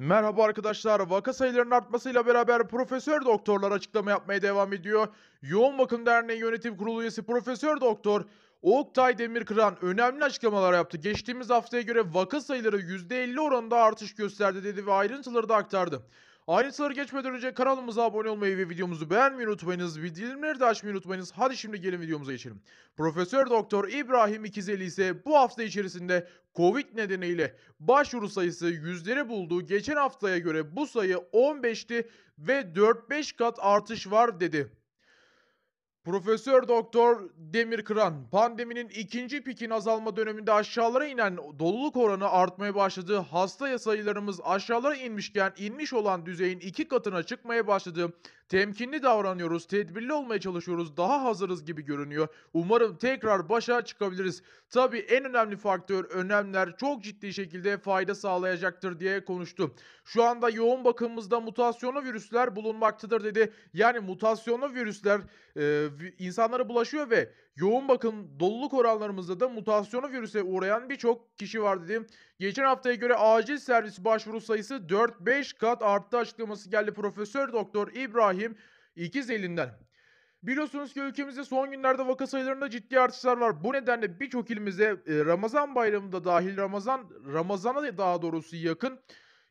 Merhaba arkadaşlar. Vaka sayılarının artmasıyla beraber profesör doktorlar açıklama yapmaya devam ediyor. Yoğun Bakım Derneği Yönetim Kurulu üyesi Profesör Doktor Oktay Demirkıran önemli açıklamalar yaptı. Geçtiğimiz haftaya göre vaka sayıları %50 oranında artış gösterdi dedi ve ayrıntıları da aktardı. Aynı soru geçmeden önce kanalımıza abone olmayı ve videomuzu beğenmeyi unutmayınız. Bildirimleri de açmayı unutmayınız. Hadi şimdi gelin videomuza geçelim. Profesör Doktor İbrahim İkizeli ise bu hafta içerisinde Covid nedeniyle başvuru sayısı yüzleri buldu. Geçen haftaya göre bu sayı 15'ti ve 4-5 kat artış var dedi. Profesör Doktor Demir Kıran, pandeminin ikinci pikin azalma döneminde aşağılara inen doluluk oranı artmaya başladı. Hasta sayılarımız aşağılara inmişken inmiş olan düzeyin iki katına çıkmaya başladı. Temkinli davranıyoruz, tedbirli olmaya çalışıyoruz, daha hazırız gibi görünüyor. Umarım tekrar başa çıkabiliriz. Tabii en önemli faktör önlemler çok ciddi şekilde fayda sağlayacaktır diye konuştu. Şu anda yoğun bakımımızda mutasyonlu virüsler bulunmaktadır dedi. Yani mutasyonlu virüsler e, insanlara bulaşıyor ve yoğun bakım doluluk oranlarımızda da mutasyonu virüse uğrayan birçok kişi var dedi. Geçen haftaya göre acil servis başvuru sayısı 4-5 kat arttı açıklaması geldi Profesör Doktor İbrahim İkiz Biliyorsunuz ki ülkemizde son günlerde vaka sayılarında ciddi artışlar var. Bu nedenle birçok ilimize e, Ramazan bayramında dahil Ramazan Ramazana daha doğrusu yakın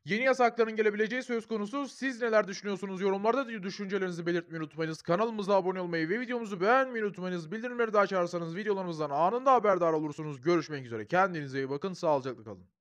Yeni yasakların gelebileceği söz konusu. Siz neler düşünüyorsunuz? Yorumlarda düşüncelerinizi belirtmeyi unutmayınız. Kanalımıza abone olmayı ve videomuzu beğenmeyi unutmayınız. Bildirimleri de açarsanız videolarımızdan anında haberdar olursunuz. Görüşmek üzere. Kendinize iyi bakın. Sağlıcakla kalın.